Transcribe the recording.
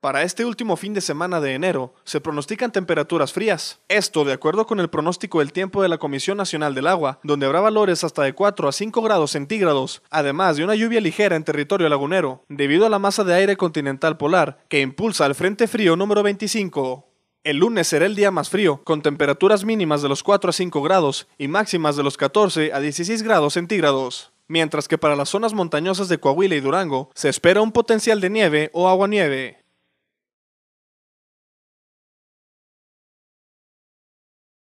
Para este último fin de semana de enero se pronostican temperaturas frías. Esto de acuerdo con el pronóstico del tiempo de la Comisión Nacional del Agua, donde habrá valores hasta de 4 a 5 grados centígrados, además de una lluvia ligera en territorio lagunero, debido a la masa de aire continental polar que impulsa el Frente Frío número 25. El lunes será el día más frío, con temperaturas mínimas de los 4 a 5 grados y máximas de los 14 a 16 grados centígrados mientras que para las zonas montañosas de Coahuila y Durango se espera un potencial de nieve o agua-nieve.